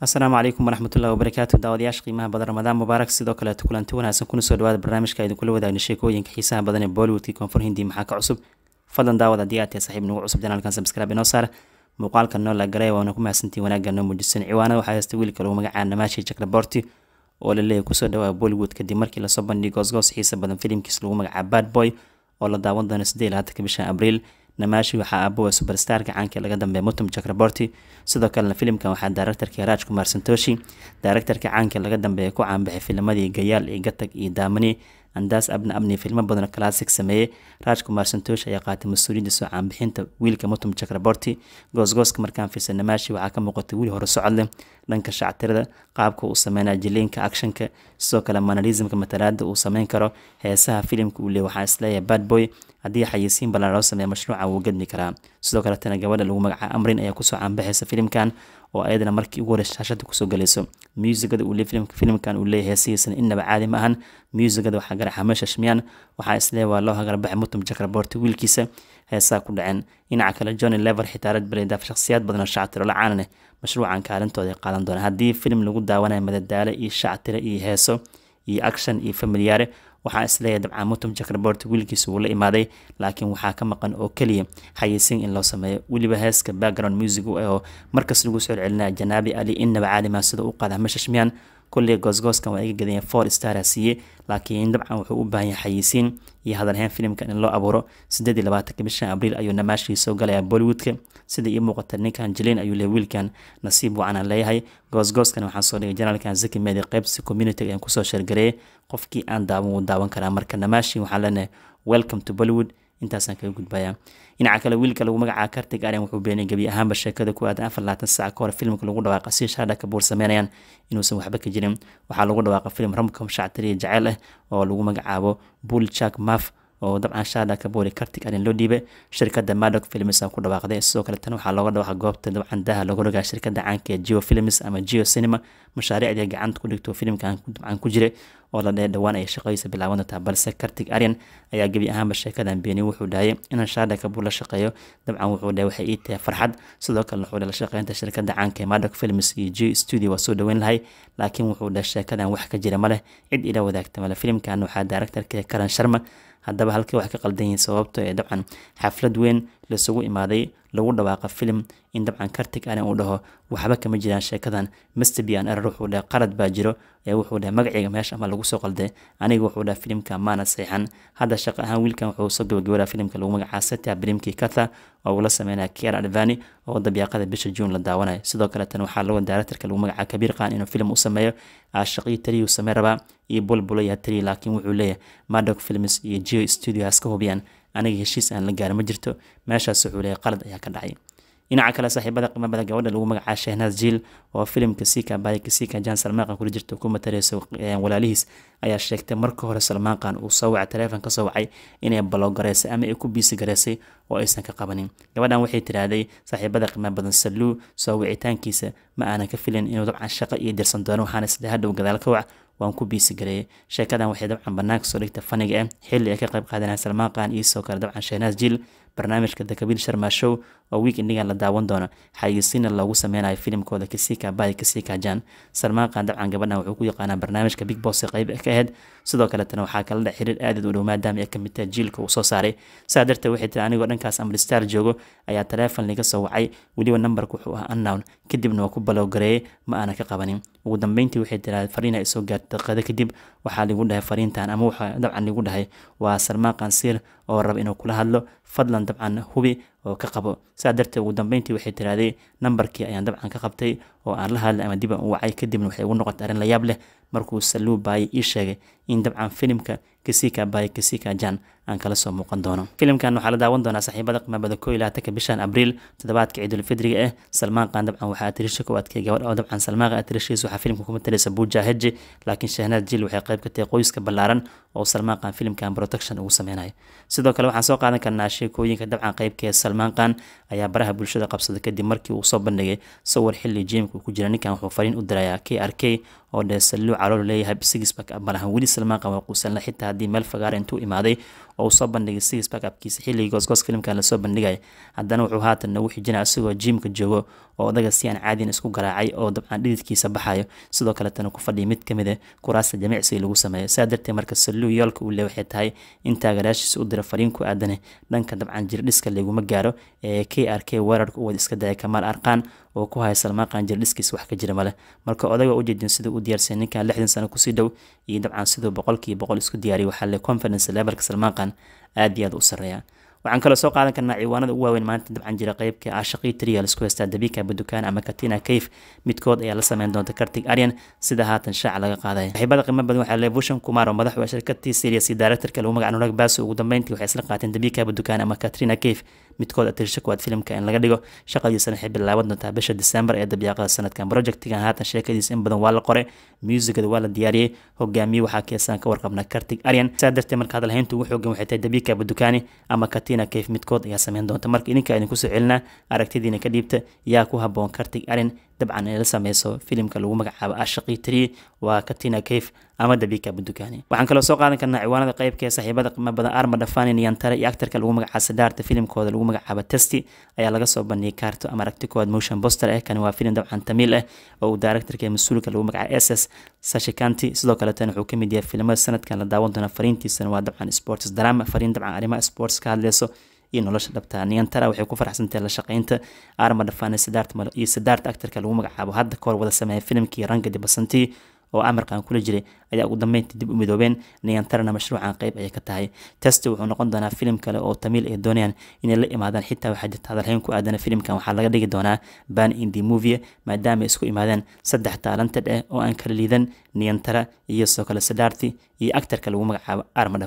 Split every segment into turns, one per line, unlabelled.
asalaamu calaykum waraxmatullahi wabarakaatu daawadayaasha qiimaha badan ramadaan mubaarak sidoo kaleeto kulanti wanaagsan kuna soo dhawaada barnaamijka idinkula wadaagna sheekooyinka xiisaha badan ee bollywoodkii koonfur hindi maxaa ka cusub fadlan daawad haddii aad tahay saxiib nagu cusub janaalkan subscribe inoo saar muuqaalkan noo lagalay waana ku mahadsantiin wanaagga noo muujisan ciwaanada waxaa haysta wiilka lagu magacaa namaashi jakraborti oo la kusoo dhawaa bollywood kadib markii lasoo bandhigay goosgoos xiisa badan filimkiis lagu magacaa bad boy oo la daawan doono siddeed labaatankii abriil namaashi waxaa aabuwa suberstar gacaanka laga dambeeya mutum jakraborti sidoo kalena filimkan waxaa daaraktarkii raaj kumar santoshi daaraktarka caanka laga dambeeya ku caanbaxay filimadii gayaal iyo gatag iyo daamani andaas abna abni filmo badan classic sameeyey rajkumar santoosh ayaa qaatay mas-uuliyadda soo caanbixinta wiilka mutum chakraborti goosgooska markaan fiirsan namaashi waxaa ka muuqatay wiil hore socod leh dhanka shactirada qaabka uu sameynaa jiliinka actionka sidoo kale manalismka matalaada uu sameyn karo heesaha filimka uu leey waxaa isleeyahay badboy haddii xayisiin ballan loo sameeya mashruuca wuu gedmi karaa sidoo kale tana gabadha lagu magacaabo amrin ayaa kusoo caanbaxaysa filimkan oo ayadana markii ugu horeysa shashada kusoo galayso muusigada filmkan uu leeyahay heesihiisana innaba caadi ma ahan muusigada waxaa garaxa ah xameed shashmiyaan waxaa islee waa loo hagarbaxay mutum jakraboorti wiilkiisa heesaa ku dhaceen dhinaca kale johnny lever xitaa red baleydaaf badan oo shactiro la-caanan mashruucan kaalintooda qaadan doonaan haddii filim lagu daawanayo madadaalo iyo shactiro iyo heeso iyo action iyo familiyaare waxaa isleeyahay dabcaan mutum jakarboort wiilkiisa uu la imaaday laakiin waxaa ka maqan oo keliya xayeysin in loo sameeyo weliba heeska background music ahoo markas lagu soo celcelinaya janaabi ali inaba caalimaa sida u qaada hama shashmiyaan kulley goosgooskan waa iga gadanya four stara siiye laakiin dabcan wuxuu u baahan yahay xayiisiin iyo hadalhayn filimkan in loo abuuro sideed iyo labaatanka bishan abriil ayuu namaashii soo galayaa bollywoodka sida ii muuqata ninkan jelayn ayuu leh wiilkan nasiib wacan leeyahay goosgooskan waxaan soo dhigay janaalkan zaki meedi qeybsi communitiga aan kusoo sheergareeyay qofkii aan daawan wuu daawan karaa marka namaashi waxaan leenahay welcome to bollywood intaasaan kaga gudbayaa dhinaca kale wiilka lagu magacaa kartig aren wuxuu beenay gebi ahaanba sheekada ku aadan afar laatan saac ka hore filmka lagu dhawaaqa si shaadha buur sameynayaan inuusan waxba ka jirin waxaa lagu dhawaaqa filim ramcom shactariya jaceyl ah oo lagu magacaabo bull jack maf oo dabcan shaada kaboli kartig alin loo dhiibe shirkada madog films ku dhawaaqday sidoo kale waxaa looga dhawaqa goobta dabcan daha looga rogaa shirkada caanka ee geo films ama geo cinema mashaariicdii gacanta ku dhigto filimkan dabcan ku jira oo la dhee dhowaan ay shaqadiisa bilaaban doontaa balse kartig aryan ayaa gebi ahaanba sheekadan beeni wuxuu dhahayay inaan shaada kabul la shaqeeyo dabcan wuxuu dhahey waxay ii tahay farxad sidoo kale wuxuu dheh la shaqeynta shirkada caanka ee madog films iyo geo studio waa soo dhoweyn lahay laakiin wuxuu dheh sheekadan wax ka jira ma cid ila wadaagta male filimkan waxaa directorka karan sharma haddaba halkii wax ka qaldan yihiin sababto ah ee dabcan xaflad weyn laisugu imaaday lagu dhawaaqa filim in dabcan kartig ane uu dhaho waxba kama jiraan sheekadan masterbian erer wuxuu dhahe qalad baa jiro ee wuxuu dhahe magaceyga meesha ama lagu soo qalde aniga wuxuu dhahe filimka maana seexan hadda shaqo ahaan wiilkan wuxuu soo gabagabada filimka lagu magacaa seta katha oo uu sameynaya kier advani oo dabyaaqada bisha juun la daawanayo sidoo kale waxaa lago daaractarka lagu magacaa kabiir qaan inuu filim u sameeyo aashaqiyo taliyuu samey rabaa iyo bulbula iyo taliyi laakiin wuxuu leeyahay madok films iyo geo studio has hubiyaan aniga heshiis aan la gaarin ma jirto meeshaas wuxuu leeyay qalad ayaa ka dhacay dhinaca kale saaxiibada qiimabada gabadha lagu magacaabo shehnaz jiil oo filimka siika baayika siika jan salmaanqan kula jirta ku matareysa walaalihiis ayaa sheegtay marka hore salmaanqan uu soo wacay taleefon ka soo wacay inay balogaraysay ama ay ku biisi garaysay oo aysan ka qabanin gabadhan waxay tiraahday saaxiibada qiima badan saluu soo wicitaankiisa ma aanan ka filin inuu dabcan shaqo iyo dirsan doono waxaana sida gadaal ka wac waan ku biisgareeyay sheekadan waxay dabcan banaanka soo dhigta faniga ah xilli ay ka qayb qaadanayaan salmaan qaan iyo soo kale dabcan shehnaas jiil barnaamijka dakabiil sharma show oo wiik indhigan la daawan doono xayeysiina loogu sameynayo filimkooda kasiika baadi kasiika jan salmaan qaan dabcan gabadhan wuxuu ku yaqaanaa barnaamijka big boss ee qayb ka ahayd sidoo kaletana waxaa kala dhex xiriir aad u dhow maadaama ay kamid tahay jiilka uu soo saaray saa darteed waxay tiri anigoo dhankaas amristaar joogo ayaa taleefon liga soo wacay weliba nambarka wuxuu ahaa annown kadibna waa ku balowgareeyay ma aana ka qabanin ugu dambeyntii waxay tiraa fariina ay soo gaartay daqiiqada kadib waxaa ligu dhahay fariintan ama waxaa dabcan ligu dhahay waa salmaan kansiir oo rab inuu kula hadlo fadlan dabcan hubi oo ka qabo saa darteed ugu dambeyntii waxay tirahdey nambarkii ayaan dabcan ka qabtay oo aan la hadlay ama dib aan u wacay kadibna waxay ugu noqotay arrin layaab leh markuu saluubaayay ii sheegay in dabcan filimka kasika baay kasika jan aan kala soo muuqan doono filimkan waxaa la daawan doonaa saaxiibada qimamada koo ilaa bishan abriil toddobaadka ciidulfidriga ah salmaan qaan dabcan waxaa atirisha koowaadkay gabadh oo dabcan salmaan atirishiisa waxaa filimka kuma talaysa buuja laakiin shahnaad jil waxay qayb ka tahay qoyska ballaaran oo salmaan qaan filimkan protection ugu sameynayo sidoo kale waxaan soo qaadan karnaa sheekooyinka dabcan qaybkee salmaankan ayaa baraha bulshada qabsaday kadib markii uu soo bandhigay sawir xilli jiimka ku jira ninkan wuxuu fariin u dirayaa k r k oo dhee saluuc calool leeyahay sixpack balahan weli salmaankan waa quusanla xitaa haddii meel fagaara intuu imaaday oo usoo bandhigay six back xilligii goosgooska filimka lasoo bandhigay haddana wuxuu haatan nagu xijinaya jiimka joogo oo odaga si aan caadiin isku garaacay oo dabcaan dhididkiisa baxayo sidoo kaletana ku fadhiya mid kamid ah kuraasta jimicsiga lagu sameeyo saa darteed marka saluu yoolka uu le waxay tahay in taageerayaashiisa u dira fariin aadane dhanka dabcaan jirdhiska laguma gaaro ee k r k weerarka u wada iska daya kamaal arkaan oo ku haya salmaaqan qaanjir dhiskiis wax ka jira maleh marka odayga ujeedin sidau u diyaarsaya ninkan lixdan sano kusii dhow iyo dabcan siduu boqolkiiba boqol isku diyaariya waxaa le conference levelka salmaan qaan aad iyo aad u sareeya waxaan kaloo soo qaadan karnaa ciwaanada ugu waaweyn maanta dabcan jira qeybka ashaqii tiriya laisku haystaa dabika budukaan ama katina kayf midkood ayaa la sameyn doonta kartig aryan sida haatan shaaca laga qaadaya saaxiibada qiimo badan waxaa le bushan kumar oo madax waa directorka lagu magaca anurag baaso ugu dambeyntii waxay isla qaateen dabika budukaan ama katrina kayf midkood atirsha kuwaad filimka in laga dhigo shaqadiisana waxay bilaaban doontaa bisha december ee dabyaaqada sanadkan projectigan haatan sheekadiisa in badan waa la qoray muusigada waa la diyaariyey hogaamiye waxaa keesaan ka warqabna kartig aryan saa darteed marka hadalhayntu ugu xoogan waxay tahay dabika budukaani ama katina aragtidina kayf midkood ayaa sameyn doonta marka idinkaa idinku soo celinaa aragtidiina ka dhiibta yaa ku haboon kartig arin dabcan inay la sameyso filimka lagu magacaabo ashaqi tree waa katina cafe ama dabika bundukaani waxaan kaloo soo qaadan karnaa ciwaanada qeybka saaxiibada qiimo badan arma niyantare iyo actarka lagu magacaabo sadaarta filimkooda lagu magacaabo testi ayaa laga soo bandhigay kaarto ama aragti motion poster eh kani waa filim dabcan tamiil ah eh oo uu daaractarka ee mas-uulka lagu magacaabo s sashikanti sidoo kaleetana wuxuu kamid yahay filimada sanadkan la daawan doona fariintiisana waa dabcan sports drama fariin dabcan arrimaha sports ka hadleyso iyo nolosha dhabta niyantara waxay ku faraxsantay la shaqaynta arma dhafaan iyo sidaart lagu magacaabo hadda kahor wada sameeya filimkii ranka dibasantii oo amarkan kula jiray ayaa ugu dambeyntii dib u midoobeen niyantarana mashruucan qeyb ayay ka tahay test wuxuu noqon doonaa filim kale oo tamiil ay doonayaan inay la imaadaan xitaa waxaa jirta hadalhayn ku aadana filimkan waxaa laga dhigi doonaa ban indi movie maadaama isku imaadeen saddex taalanted ah oo aan kala liidan niyantara iyo soo kale iyo actarka lagu magacaabo arma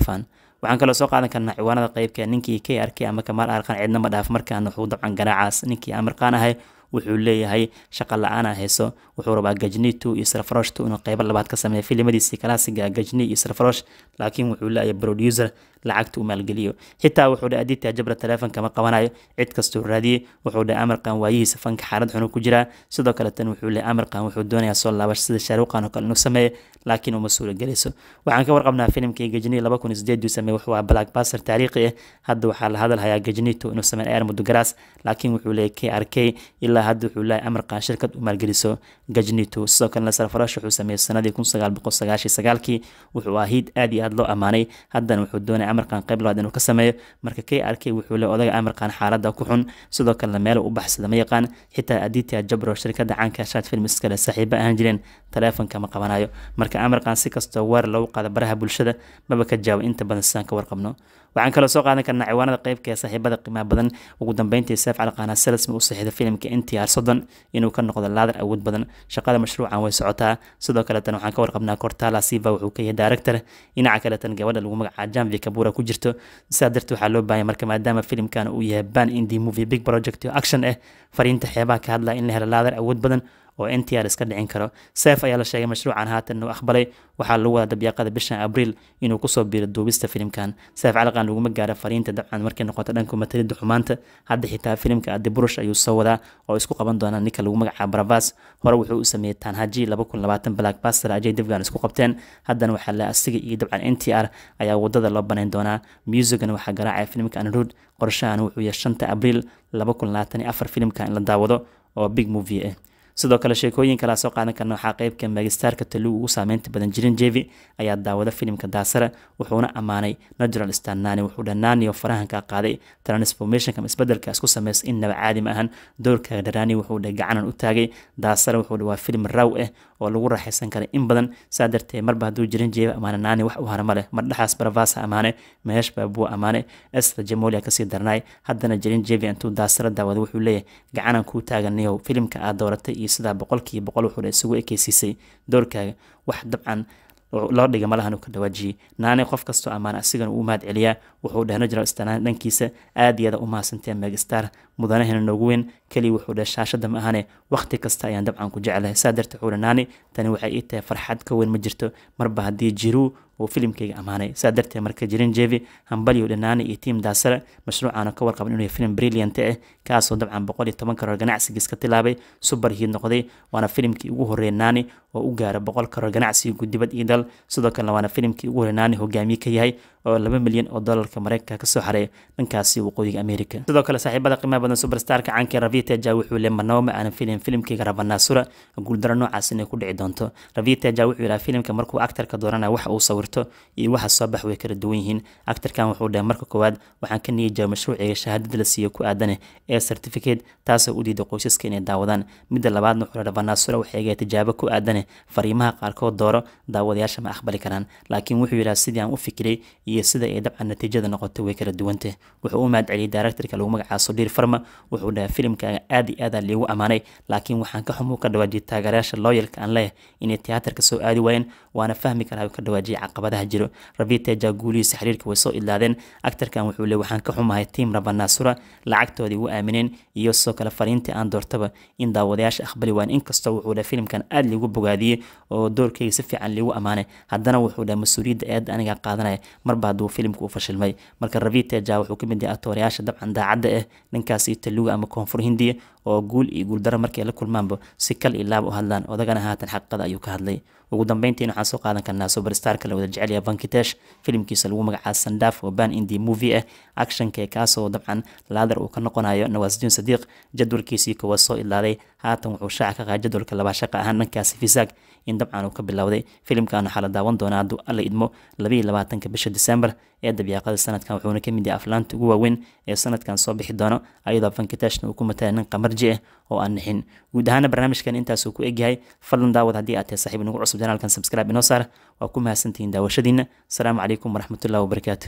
waxaan kaloo soo qaadan karnaa ciwaanada qeybka ninkii k ark ama kamaal arqaan cidna ma dhaaf markaan wuxuu dabcan garaacaas ninkii amarqaan ahay wuxuu leeyahay shaqa la-aana ah hayso wuxuu rabaa gajni two iyo sarfarosh two inuu qeybo labaad ka sameeya filimadiisii kalaasiga gajni iyo sarfarosh laakiin wuxuu leeyahay producer lacagta u maalgeliyo xitaa wuxuu dha adita jabra taleefon kama qabanayo cid kastuu raadiye wuxuu dha amarkan waayihiisa fanka xaalad xunu ku jiraa sidoo kale tan wuxuu le amarkan wuxuu doonayaa soo laabash sida shaaruuqan oo kale inuu sameeyo laakiin uma suura waxaan ka warqabnaa filimkii gajni laba kun sideeduu sameeye wuxuu ah blackbaster taariikhi ah hadda waxaa la hadalhayaa gajnito inuu sameyn ayar mudugaraas laakiin wuxuu leeyahy k r k ilaa hadda wuxuu leeyahay amarkan shirkad u maalgeliso gajnito sidoo kalena sarfarash wuxuu sameeyey sanadii kun sagaal boqol sagaashan sagaalkii wuxuu ah hiid aad iyo aad loo ammaanay haddana wuxuu doonaya amarkan qayb labaad inuu ka sameeyo marka k r k wuxuu leh odaga amarkan xaalada ku xun sidoo kalena meela u baxsada ma yaqaan xitaa aditia jabro shirkada caanka shaad films kale saaxiibo ahaan jireen taleefonka ma qabanayo marka amarkan si kastoo waar lagu qaada baraha bulshada maba ka jaabo inta badan sidaan ka warqabno waxaan kaloo soo qaadan karnaa ciwaanada qeybka ee saaxiibada qiimaha badan ugu dambeyntii seef cali qaana salasmi u saxiixda filimka n t r soddon inuu ka noqdo laadar awood badan shaqada mashruucan way socotaa sidoo kaleetan waxaan ka warqabnaa kortala siva wuxuu ka yahay daaractor dhinaca kaleetan gabadha lagu magaca jamvi kabura ku jirto sidaa darteed waxaa loo baahaya marka maadaama filimkan uu yahay ban indi movie big project action ah fariinta xeebaha ka hadlaya in la helo laadar awood badan oo n t r iska dhicin karo seef ayaa la sheegay mashruucan haatan inuu aqbalay waxaa lagu wadaa dabyaaqada bishan abriil inuu kusoo biiro duubista filimkan seef caliqan laguma gaaro fariinta dabcan markay noqoto dhanka matalida xumaanta hadda xitaa filimka adiburush ayuu soo wadaa oo isku qaban doonaa ninka lagu magacaabo bravas hore wuxuu u sameeyey taanhaji blackbaster ajay dibgan isku qabteen haddana waxaa la asiga iyo dabcan n t r ayaa wadada loo banayn doonaa musicgana waxaa garaacaya filimka anruud qorshahan wuxuu yahay shanta abriil filimka in la daawado oo big movie ah sidoo kale sheekooyin kalaa soo qaadan karna waxaa qeybka ah magistaarka taligu ugu saameynta badan jirin jevi ayaa daawada filimka daasare wuxuuna ammaanay natural stanani wuxuu dhanaaniyo farahanka qaaday transformationka isbedelka isku sameys innaba caadi ma ahan doorka dhanaani wuxuu gacanan u taagay daasare wuxuu waa filim raw ah oo lagu raaxaysan kara in badan saa darteed marba hadduu jirin jeevi ammaananaani wax u harama mardhaxaas baravaasa ammaane mehesh baabua ammaane esra jamolia kasii darnaay haddana jirin jevi intuu daasare daawada wuxuu leeyahay gacanan kuu taaganayo filimka aad dooratay iyo sidaa boqolkiiba boqol wuxuuna isugu ekeysiisay doorkaaga wax dabcan loo dhiga malahan ka dhawaajiyey naane qof kastoo ammaan asigana uu mahad celiyaa wuxuu dhehno general stanaan dhankiisa aad iyada u mahadsantae megastar mudanahena noogu weyn keliya wuxuu dheh shaashada ma ahane wakhti kasta ayaan dabcan ku jeclahay saa darteed wuxuu naani tani waxay ii tahay farxad ka weyn ma jirto marba haddii jiruu uu filimkayga ammaanay saa darteed marka jirin jevi hambalyo dhanaani iyo tiim daasare mashruucaana ka warqaban inuu filim brilliant ah kaasoo dabcan boqol iyo toban karoor ganacsigiis ka tilaabay super hiid noqday waana filimkii ugu horreeyay naani oo u gaara boqol karoor ganacsiga gudibad iyo dal sidoo kalena waana filimkii ugu horreey naani hogaamiye ka yahay oo laba milyan oo doolarka mareykanka kasoo xareeya dhankaasi waqooyiga america sidoo kale saaxiibada qiimaha badan superstarka caanka raviteja wuxuu le manawo aanan filin filimkayga rabanaa guuldaro noocaas inay ku dhici doonto raviteja wuxuu ilaa filimka markuu actarka dooranaya wax uu sawir jirto iyo waxa soo bax way kala duwan yihiin actarkan wuxuu dhahay marka koowaad waxaan ka niyay jaba mashruuciga shahaadada la siiyo ku aadaneh ee certificate taasoo u diiday qoysaska inay daawadaan midda labaadna wuxuu dhaha vanaasura waxeegaya tijaabo ku aadaneh fariimaha qaarkood dooro daawadayaasha ma aqbali karaan laakiin wuxuu yidhaha sidii aan u fikiray iyo sida ay dabcan natiijada noqotay way kala duwantah wuxuu u mahad celiyay directorka lagu magacaabo dhir farma wuxuu dhahay filimkaaga aad iyo aadaa liigu ammaanay laakiin waxaan ka xumuu ka dhawaajiyay taageerayaasha looyalka aan leh inay tiyaatarka soo aadi waayeen waana fahmi karaa ka dhawaajiyay caqab caqabadaha jiro rabi teja guulihiisa xiriirka way soo ilaadeen actarkan wuxuu le waxaan ka xumahay tiim rabanaasura lacagtoodii u aamineen iyo sidoo kale fariintii aan doortaba in daawadayaasha aqbali waan inkastoo wuxuu le filimkan aada liigu bogaadiyey oo doorkeyga si fiican liigu ammaanay haddana wuxuu le mas-uuliyadda eedda aniga qaadanaya marba hadduu filimku u fashilmay marka rabi teja wuxuu ka mid yahay atoorayaasha dabcan daacadda ah ninkaasi taluga ama koonfur hindiya oo guul iyo guuldaro markay la kulmaanba si kal iyo u hadlaan odagana haatan xaqiiqada ayuu ka hadlay ugu dambeyntiin waxaan soo qaadan karnaa subarstarka la wada jecelyaha vankitesh filimkiisa lagu magacaa sandaf oo ban indi movie ah actionkee kaasoo dabcan laadar uu ka noqonayo nawasdiin sadiiq jadwalkiisii kuwa soo ilaalay haatan wuxuu shaaca ka qaay jadwalka labaa shaqa ahaan dhankaasi fisaag in dabcan uu ka bilowday filimkaana waxaa la daawan doonaa hadduu alla idmo labaiyo labaatanka bisha disembar ee dabyaaqada sanadkan wuxuuna kamid yahay aflaanta ugu waaweyn ee sanadkan soo bixi doono ayadoo fankitashna uu ku matalay nin qamarji ah oo aan nixin guud ahaana barnaamijkan intaasuu ku egyahay fadlan daawad haddii aad tahay saxiib inagu cusub janaalkan subscribe inoo saar waa ku mahadsantihiin daawashadiina asalaamu calaykum waraxmatullahi wabarakaatu